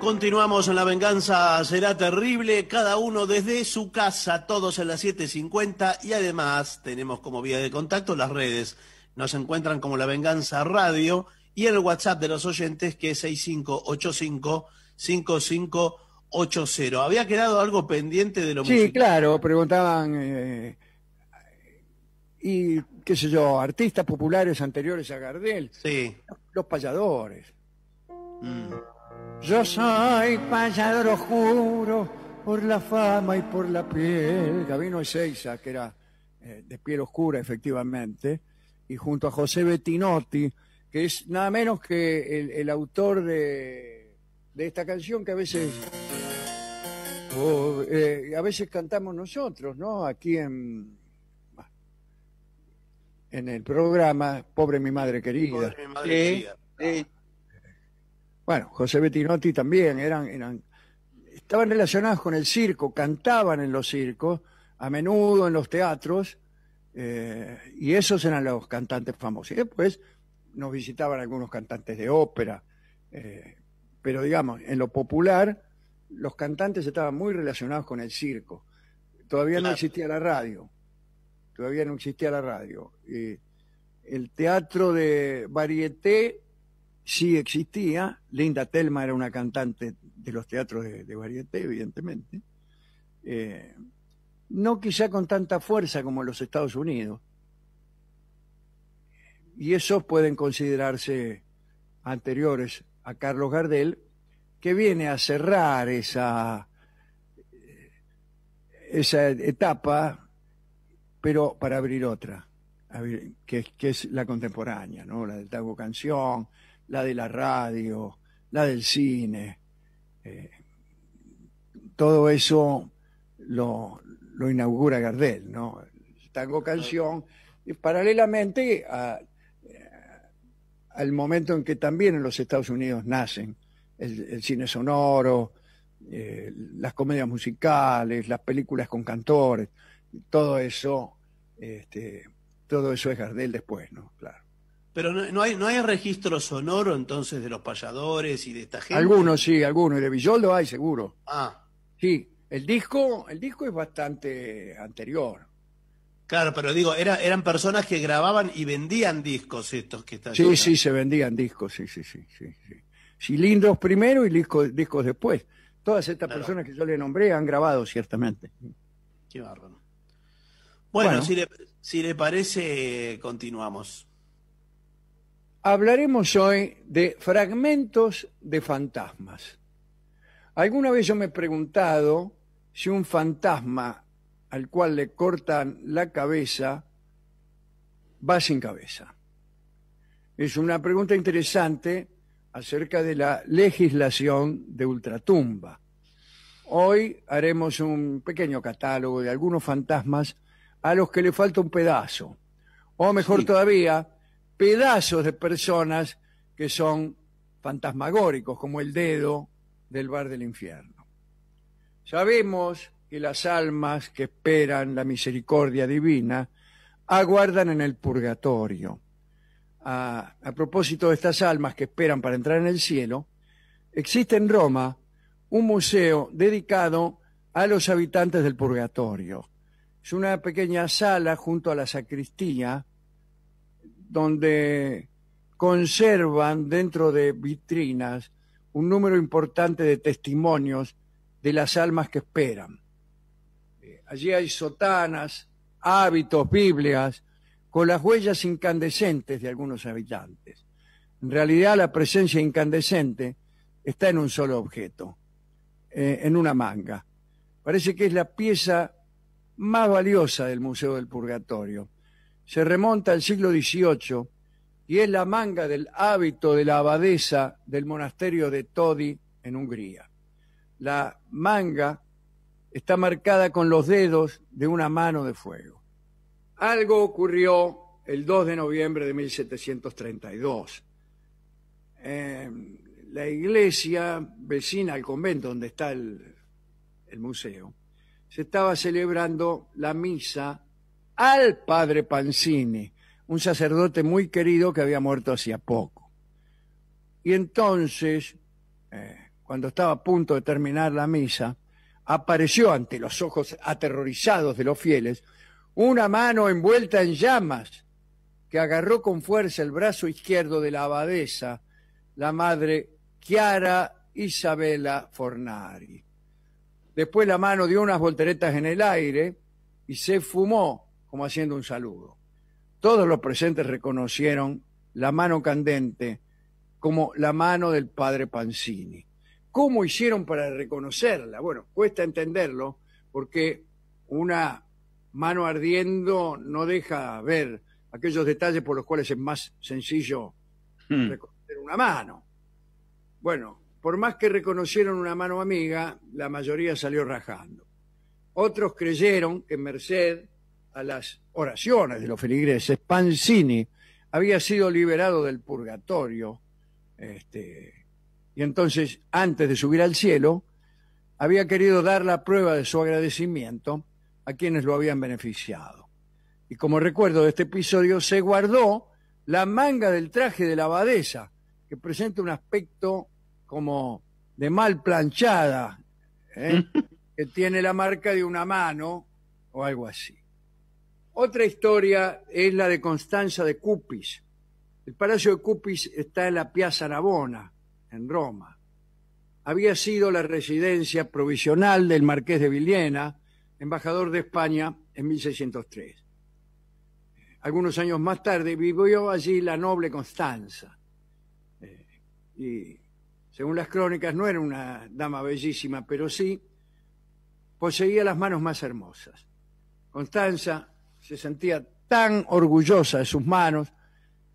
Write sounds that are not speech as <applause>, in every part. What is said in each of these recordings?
Continuamos en La Venganza Será Terrible, cada uno desde su casa, todos a las 7.50 y además tenemos como vía de contacto las redes. Nos encuentran como La Venganza Radio y el WhatsApp de los oyentes que es 6585-5580. Había quedado algo pendiente de lo Sí, claro, preguntaban, eh, y qué sé yo, artistas populares anteriores a Gardel. Sí. Los payadores. Mm. Yo soy payador oscuro por la fama y por la piel. Gabino Ezeiza, que era eh, de piel oscura, efectivamente, y junto a José Bettinotti, que es nada menos que el, autor de, esta canción que a veces, eh, a veces cantamos nosotros, ¿no? Aquí en, en el programa Pobre mi madre querida. Pobre mi madre querida bueno, José Bettinotti también, eran, eran, estaban relacionados con el circo, cantaban en los circos, a menudo en los teatros, eh, y esos eran los cantantes famosos. Y después nos visitaban algunos cantantes de ópera, eh, pero digamos, en lo popular, los cantantes estaban muy relacionados con el circo. Todavía no existía la radio, todavía no existía la radio. el teatro de varieté sí existía. Linda Telma era una cantante de los teatros de, de varieté, evidentemente. Eh, no quizá con tanta fuerza como en los Estados Unidos. Y esos pueden considerarse anteriores a Carlos Gardel, que viene a cerrar esa, eh, esa etapa, pero para abrir otra, que, que es la contemporánea, ¿no? la del tango canción, la de la radio, la del cine. Eh, todo eso lo, inaugura Gardel, ¿no? tango canción, y paralelamente eh, al momento en que también en los Estados Unidos nacen el, cine sonoro, eh, las comedias musicales, las películas con cantores, todo eso, este, todo eso es Gardel después, ¿no? Claro. Pero no, hay, no hay registro sonoro entonces de los payadores y de esta gente. Algunos sí, algunos. Y de Villoldo hay seguro. Ah. Sí, el disco, el disco es bastante anterior. Claro, pero digo, era, eran personas que grababan y vendían discos estos que están. Sí, sí, se vendían discos, sí, sí, sí, sí, sí. Cilindros primero y discos, discos después. Todas estas personas que yo le nombré han grabado, ciertamente. Qué bárbaro. Bueno, si le parece, continuamos hablaremos hoy de fragmentos de fantasmas. Alguna vez yo me he preguntado si un fantasma al cual le cortan la cabeza va sin cabeza. Es una pregunta interesante acerca de la legislación de ultratumba. Hoy haremos un pequeño catálogo de algunos fantasmas a los que le falta un pedazo. O mejor todavía, pedazos de personas que son fantasmagóricos, como el dedo del bar del infierno. Sabemos que las almas que esperan la misericordia divina aguardan en el purgatorio. A, propósito de estas almas que esperan para entrar en el cielo, existe en Roma un museo dedicado a los habitantes del purgatorio. Es una pequeña sala junto a la sacristía donde conservan dentro de vitrinas un número importante de testimonios de las almas que esperan. Eh, allí hay sotanas, hábitos, Biblias, con las huellas incandescentes de algunos habitantes. En realidad la presencia incandescente está en un solo objeto, eh, en una manga. Parece que es la pieza más valiosa del Museo del Purgatorio se remonta al siglo XVIII y es la manga del hábito de la abadesa del monasterio de Todi en Hungría. La manga está marcada con los dedos de una mano de fuego. Algo ocurrió el 2 de noviembre de 1732. Em, la iglesia vecina al convento donde está el, el museo, se estaba celebrando la misa al padre Pancini, un sacerdote muy querido que había muerto hacía poco. Y entonces, eh, cuando estaba a punto de terminar la misa, apareció ante los ojos aterrorizados de los fieles una mano envuelta en llamas que agarró con fuerza el brazo izquierdo de la abadesa, la madre Chiara Isabella Fornari. Después la mano dio unas volteretas en el aire y se fumó como haciendo un saludo. Todos los presentes reconocieron la mano candente como la mano del padre Pancini. ¿Cómo hicieron para reconocerla? Bueno, cuesta entenderlo porque una mano ardiendo no deja ver aquellos detalles por los cuales es más sencillo hmm. reconocer una mano. Bueno, por más que reconocieron una mano amiga, la mayoría salió rajando. Otros creyeron que Merced a las oraciones de los feligreses, Panzini había sido liberado del purgatorio, este, y entonces, antes de subir al cielo, había querido dar la prueba de su agradecimiento a quienes lo habían beneficiado. Y como recuerdo de este episodio, se guardó la manga del traje de la abadesa, que presenta un aspecto como de mal planchada, ¿eh? <laughs> que tiene la marca de una mano o algo así. Otra historia es la de Constanza de Cupis. El palacio de Cupis está en la Piazza Navona, en Roma. Había sido la residencia provisional del marqués de Villena, embajador de España en 1603. Algunos años más tarde vivió allí la noble Constanza. Eh, y según las crónicas no era una dama bellísima, pero sí poseía las manos más hermosas. Constanza se sentía tan orgullosa de sus manos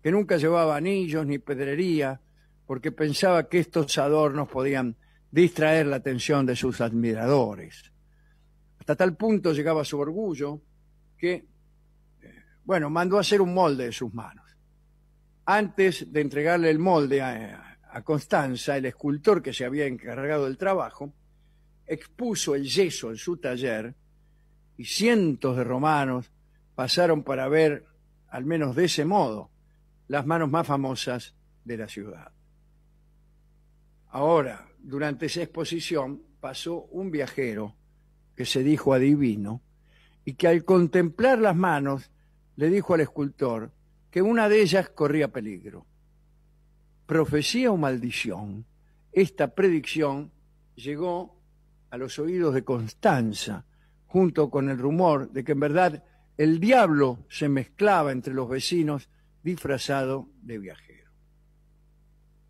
que nunca llevaba anillos ni pedrería, porque pensaba que estos adornos podían distraer la atención de sus admiradores. Hasta tal punto llegaba su orgullo que, eh, bueno, mandó a hacer un molde de sus manos. Antes de entregarle el molde a Constanza, el escultor que se había encargado del trabajo, expuso el yeso en su taller y cientos de romanos pasaron para ver, al menos de ese modo, las manos más famosas de la ciudad. Ahora, durante esa exposición pasó un viajero que se dijo adivino y que al contemplar las manos le dijo al escultor que una de ellas corría peligro. Profecía o maldición, esta predicción llegó a los oídos de Constanza, junto con el rumor de que en verdad el diablo se mezclaba entre los vecinos disfrazado de viajero.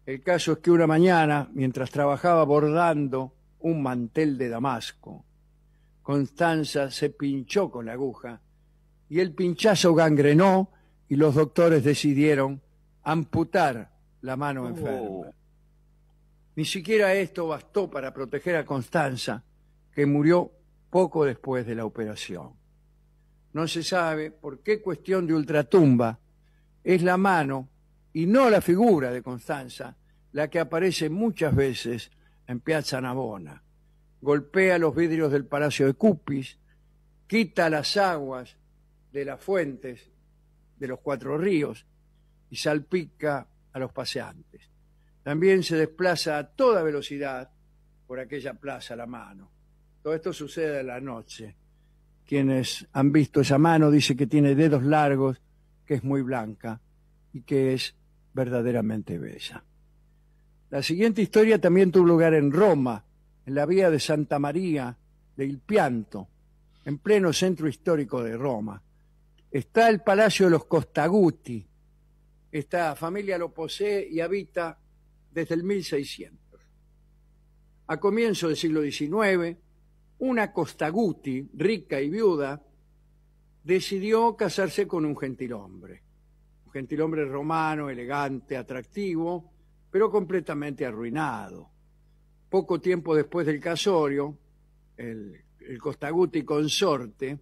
El caso es que una mañana, mientras trabajaba bordando un mantel de Damasco, Constanza se pinchó con la aguja y el pinchazo gangrenó y los doctores decidieron amputar la mano oh. enferma. Ni siquiera esto bastó para proteger a Constanza, que murió poco después de la operación no se sabe por qué cuestión de ultratumba es la mano y no la figura de Constanza la que aparece muchas veces en Piazza Navona. Golpea los vidrios del Palacio de Cupis, quita las aguas de las fuentes de los cuatro ríos y salpica a los paseantes. También se desplaza a toda velocidad por aquella plaza la mano. Todo esto sucede en la noche. Quienes han visto esa mano dice que tiene dedos largos, que es muy blanca y que es verdaderamente bella. La siguiente historia también tuvo lugar en Roma, en la vía de Santa María del Pianto, en pleno centro histórico de Roma. Está el Palacio de los Costaguti. Esta familia lo posee y habita desde el 1600. A comienzos del siglo XIX, una Costaguti, rica y viuda, decidió casarse con un gentilhombre. Un gentilhombre romano, elegante, atractivo, pero completamente arruinado. Poco tiempo después del casorio, el, Costaguti consorte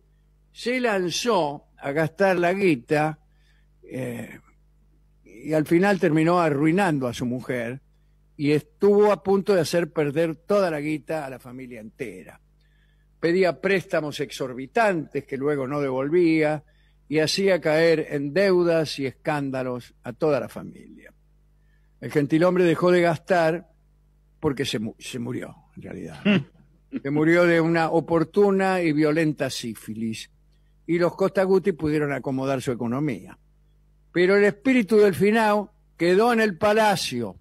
se lanzó a gastar la guita eh, y al final terminó arruinando a su mujer y estuvo a punto de hacer perder toda la guita a la familia entera pedía préstamos exorbitantes que luego no devolvía y hacía caer en deudas y escándalos a toda la familia. El gentilhombre dejó de gastar porque se, murió, en realidad. <laughs> se murió de una oportuna y violenta sífilis y los Costaguti pudieron acomodar su economía. Pero el espíritu del finao quedó en el palacio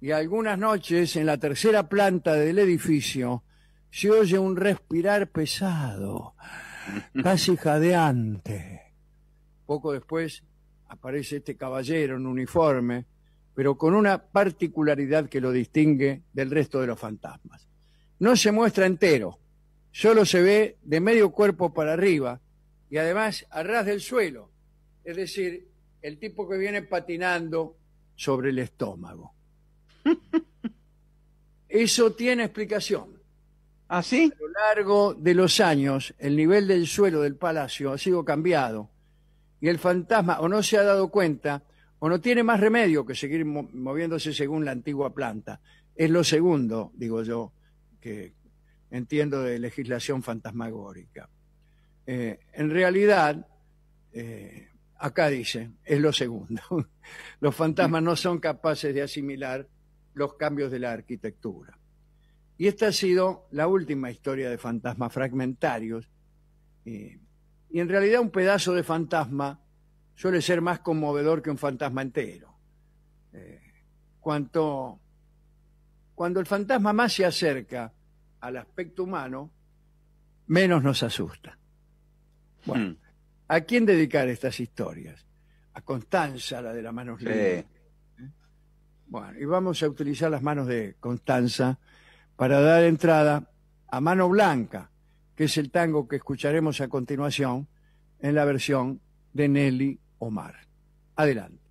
y algunas noches en la tercera planta del edificio se oye un respirar pesado, casi jadeante. Poco después aparece este caballero en uniforme, pero con una particularidad que lo distingue del resto de los fantasmas. No se muestra entero, solo se ve de medio cuerpo para arriba y además a ras del suelo, es decir, el tipo que viene patinando sobre el estómago. <laughs> Eso tiene explicación. ¿Ah, a lo largo de los años, el nivel del suelo del palacio ha sido cambiado y el fantasma o no se ha dado cuenta o no tiene más remedio que seguir moviéndose según la antigua planta. Es lo segundo, digo yo, que entiendo de legislación fantasmagórica. Eh, en realidad, eh, acá dice, es lo segundo. <laughs> Los fantasmas no son capaces de asimilar los cambios de la arquitectura. Y esta ha sido la última historia de fantasmas fragmentarios. Eh, y en realidad un pedazo de fantasma suele ser más conmovedor que un fantasma entero. Eh, cuanto, cuando el fantasma más se acerca al aspecto humano, menos nos asusta. Bueno, hmm. ¿a quién dedicar estas historias? A Constanza, la de las manos Bueno, y vamos a utilizar las manos de Constanza para dar entrada a Mano Blanca, que es el tango que escucharemos a continuación en la versión de Nelly Omar. Adelante.